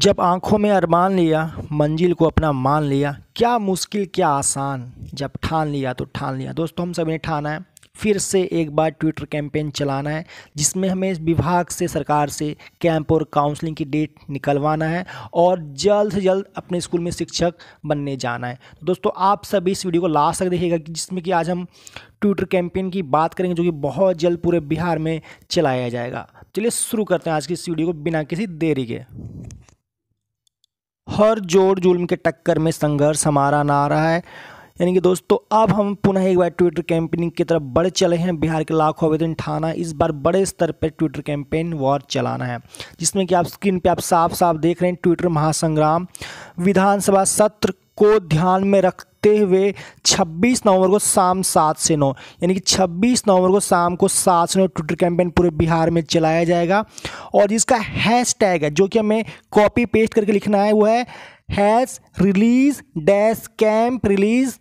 जब आंखों में अरमान लिया मंजिल को अपना मान लिया क्या मुश्किल क्या आसान जब ठान लिया तो ठान लिया दोस्तों हम सभी ने ठाना है फिर से एक बार ट्विटर कैंपेन चलाना है जिसमें हमें विभाग से सरकार से कैंप और काउंसलिंग की डेट निकलवाना है और जल्द से जल्द अपने स्कूल में शिक्षक बनने जाना है तो दोस्तों आप सभी इस वीडियो को लास्ट तक देखिएगा कि जिसमें कि आज हम ट्विटर कैंपेन की बात करेंगे जो कि बहुत जल्द पूरे बिहार में चलाया जाएगा चलिए शुरू करते हैं आज की इस वीडियो को बिना किसी देरी के हर जोर जुल्म के टक्कर में संघर्ष हमारा ना रहा है यानी कि दोस्तों अब हम पुनः एक बार ट्विटर कैंपेनिंग की तरफ बढ़ चले हैं बिहार के लाखों आवेदन ठाना इस बार बड़े स्तर पर ट्विटर कैंपेन वॉर चलाना है जिसमें कि आप स्क्रीन पे आप साफ साफ देख रहे हैं ट्विटर महासंग्राम विधानसभा सत्र को ध्यान में रख होते हुए 26 नवंबर को शाम सात से नौ यानी कि 26 नवंबर को शाम को सात से नौ ट्विटर कैंपेन पूरे बिहार में चलाया जाएगा और जिसका हैश टैग है जो कि हमें कॉपी पेस्ट करके लिखना है वो है hash release dash camp release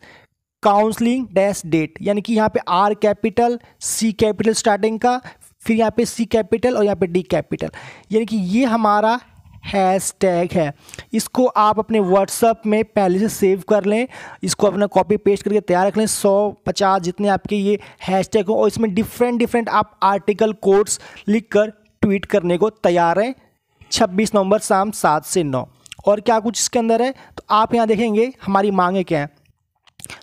counselling dash date यानी कि यहाँ पे R capital C capital starting का फिर यहाँ पे सी कैपिटल और यहाँ पे डी कैपिटल यानी कि ये हमारा हैश टैग है इसको आप अपने व्हाट्सअप में पहले से सेव कर लें इसको अपना कॉपी पेस्ट करके तैयार रख लें सौ पचास जितने आपके ये हैश टैग हो और इसमें डिफरेंट डिफरेंट आप आर्टिकल कोड्स लिख कर ट्वीट करने को तैयार हैं छब्बीस नवंबर शाम सात से नौ और क्या कुछ इसके अंदर है तो आप यहाँ देखेंगे हमारी मांगें क्या हैं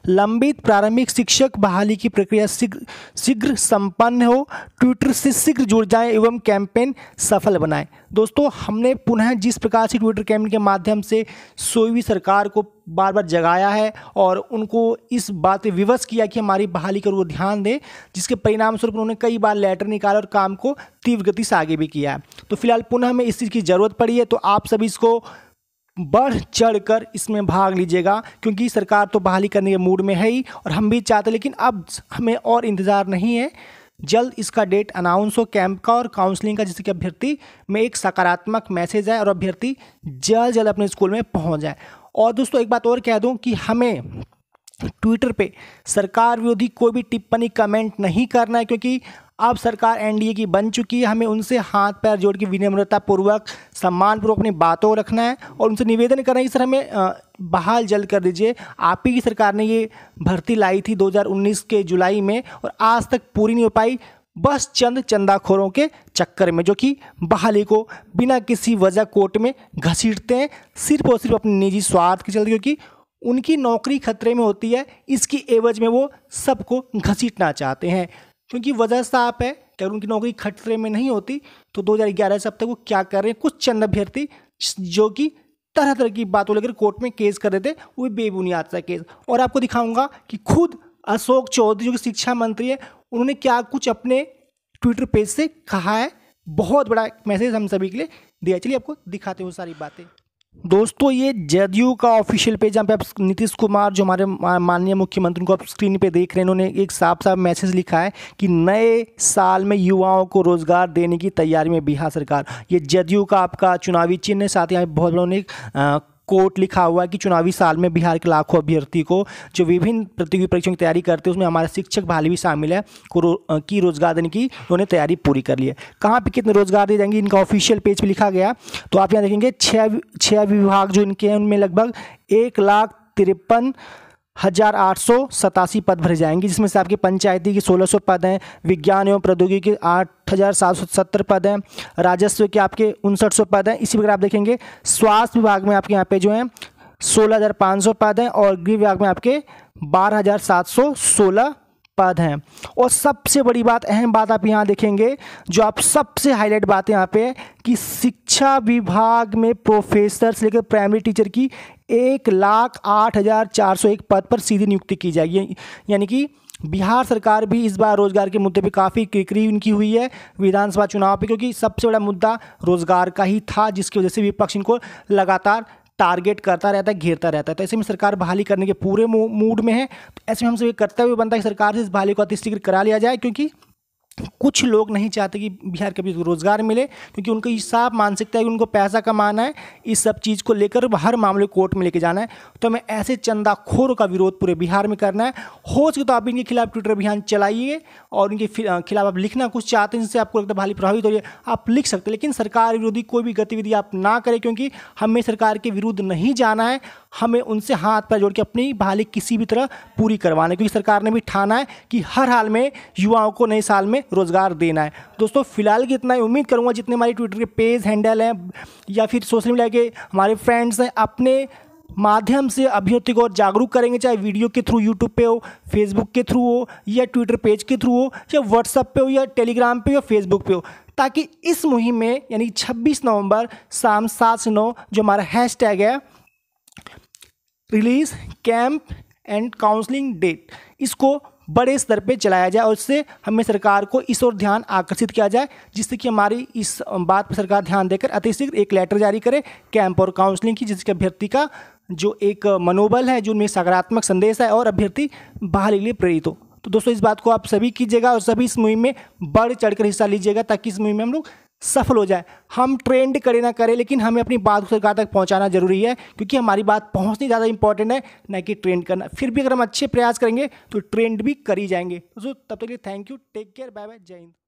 लंबित प्रारंभिक शिक्षक बहाली की प्रक्रिया शीघ्र शीघ्र संपन्न हो ट्विटर से शीघ्र जुड़ जाएं एवं कैंपेन सफल बनाएं दोस्तों हमने पुनः जिस प्रकार से ट्विटर कैंपेन के माध्यम से सोवी सरकार को बार बार जगाया है और उनको इस बात पर विवश किया कि हमारी बहाली कर वो ध्यान दें जिसके परिणामस्वरूप उन्होंने कई बार लेटर निकाला और काम को तीव्र गति से आगे भी किया है तो फिलहाल पुनः हमें इस चीज़ की ज़रूरत पड़ी है तो आप सभी इसको बढ़ चढ़कर इसमें भाग लीजिएगा क्योंकि सरकार तो बहाली करने के मूड में है ही और हम भी चाहते लेकिन अब हमें और इंतज़ार नहीं है जल्द इसका डेट अनाउंस हो कैंप का और काउंसलिंग का जिससे कि अभ्यर्थी में एक सकारात्मक मैसेज आए और अभ्यर्थी जल्द जल्द अपने स्कूल में पहुंच जाए और दोस्तों एक बात और कह दूं कि हमें ट्विटर पे सरकार विरोधी कोई भी टिप्पणी कमेंट नहीं करना है क्योंकि अब सरकार एनडीए की बन चुकी है हमें उनसे हाथ पैर जोड़ के विनम्रतापूर्वक सम्मानपूर्वक अपनी बातों को रखना है और उनसे निवेदन करना है कि सर हमें बहाल जल्द कर दीजिए आप ही की सरकार ने ये भर्ती लाई थी 2019 के जुलाई में और आज तक पूरी नहीं हो पाई बस चंद चंदाखोरों के चक्कर में जो कि बहाली को बिना किसी वजह कोर्ट में घसीटते हैं सिर्फ और सिर्फ अपने निजी स्वार्थ के चलते क्योंकि उनकी नौकरी खतरे में होती है इसकी एवज में वो सबको घसीटना चाहते हैं क्योंकि वजह साफ है कि अगर उनकी नौकरी खतरे में नहीं होती तो 2011 से अब तक वो क्या कर रहे हैं कुछ चंद अभ्यर्थी जो कि तरह तरह की बातों लेकर कोर्ट में केस कर रहे थे वो बेबुनियाद सा केस और आपको दिखाऊंगा कि खुद अशोक चौधरी जो कि शिक्षा मंत्री है उन्होंने क्या कुछ अपने ट्विटर पेज से कहा है बहुत बड़ा मैसेज हम सभी के लिए दिया चलिए आपको दिखाते हो सारी बातें दोस्तों ये जदयू का ऑफिशियल पेज यहाँ पे आप नीतीश कुमार जो हमारे माननीय मुख्यमंत्री को आप स्क्रीन पे देख रहे हैं उन्होंने एक साफ साफ मैसेज लिखा है कि नए साल में युवाओं को रोजगार देने की तैयारी में बिहार सरकार ये जदयू का आपका चुनावी चिन्ह है साथ ही यहाँ बहुत बड़ा कोर्ट लिखा हुआ है कि चुनावी साल में बिहार के लाखों अभ्यर्थी को जो विभिन्न प्रतियोगी परीक्षा की तैयारी करते हैं उसमें हमारे शिक्षक भाल भी शामिल है की रोजगार देने की उन्होंने तैयारी पूरी कर ली है कहाँ पर कितने रोजगार दिए जाएंगे इनका ऑफिशियल पेज पर लिखा गया तो आप यहाँ देखेंगे छः छः विभाग जो इनके हैं उनमें लगभग एक लाख तिरपन हजार आठ सौ सतासी पद भरे जाएंगे जिसमें से आपके पंचायती की सोलह सौ पद हैं विज्ञान एवं प्रौद्योगिकी के आठ हज़ार सात सौ सत्तर पद हैं राजस्व के आपके उनसठ सौ पद हैं इसी प्रकार आप देखेंगे स्वास्थ्य विभाग में आपके यहाँ पे जो है सोलह हज़ार पाँच सौ पद हैं और गृह विभाग में आपके बारह हज़ार सात सौ सोलह पद हैं और सबसे बड़ी बात अहम बात आप यहाँ देखेंगे जो आप सबसे हाईलाइट बात यहाँ पे कि शिक्षा विभाग में प्रोफेसर से लेकर प्राइमरी टीचर की एक लाख आठ हज़ार चार सौ एक पद पर सीधी नियुक्ति की जाएगी यानी कि बिहार सरकार भी इस बार रोजगार के मुद्दे पे काफ़ी किरकिरी उनकी हुई है विधानसभा चुनाव पे क्योंकि सबसे बड़ा मुद्दा रोजगार का ही था जिसकी वजह से विपक्ष इनको लगातार टारगेट करता रहता है घेरता रहता है तो ऐसे में सरकार बहाली करने के पूरे मूड में है तो ऐसे में हमसे ये कर्तव्य बनता है कि सरकार से इस बहाली को अतिशीघ्र करा लिया जाए क्योंकि कुछ लोग नहीं चाहते कि बिहार के बीच रोज़गार मिले क्योंकि उनकी ये साफ मानसिकता है कि उनको पैसा कमाना है इस सब चीज़ को लेकर हर मामले कोर्ट में लेके जाना है तो हमें ऐसे चंदाखोरों का विरोध पूरे बिहार में करना है हो सके तो आप इनके खिलाफ ट्विटर अभियान चलाइए और इनके खिलाफ आप लिखना कुछ चाहते हैं जिससे आपको लगता है भाली प्रभावित हो रही है आप लिख सकते लेकिन सरकार विरोधी कोई भी गतिविधि आप ना करें क्योंकि हमें सरकार के विरुद्ध नहीं जाना है हमें उनसे हाथ पैर जोड़ के अपनी बहाली किसी भी तरह पूरी करवाना है क्योंकि सरकार ने भी ठाना है कि हर हाल में युवाओं को नए साल में रोज़गार देना है दोस्तों फिलहाल की इतना ही उम्मीद करूँगा जितने हमारे ट्विटर के पेज हैंडल हैं या फिर सोशल मीडिया के हमारे फ्रेंड्स हैं अपने माध्यम से अभ्यर्थी को और जागरूक करेंगे चाहे वीडियो के थ्रू यूट्यूब पे हो फेसबुक के थ्रू हो या ट्विटर पेज के थ्रू हो या व्हाट्सअप पे हो या टेलीग्राम पे हो या फेसबुक पे हो ताकि इस मुहिम में यानी 26 नवंबर शाम सात से नौ जो हमारा हैशटैग है release camp and counselling date इसको बड़े स्तर पे चलाया जाए और इससे हमें सरकार को इस ओर ध्यान आकर्षित किया जाए जिससे कि हमारी इस बात पर सरकार ध्यान देकर अतिशीघ्र एक लेटर जारी करे कैंप और काउंसलिंग की जिसके अभ्यर्थी का जो एक मनोबल है जो उनमें सकारात्मक संदेश है और अभ्यर्थी बहाली के लिए प्रेरित हो तो दोस्तों इस बात को आप सभी कीजिएगा और सभी इस मुहिम में बढ़ चढ़कर हिस्सा लीजिएगा ताकि इस मुहिम में हम लोग सफल हो जाए हम ट्रेंड करें ना करें लेकिन हमें अपनी बात को सरकार तक पहुंचाना जरूरी है क्योंकि हमारी बात पहुंचनी ज़्यादा इंपॉर्टेंट है ना कि ट्रेंड करना फिर भी अगर हम अच्छे प्रयास करेंगे तो ट्रेंड भी करी जाएंगे तो तब तक के लिए thank you take care bye bye Jai Hind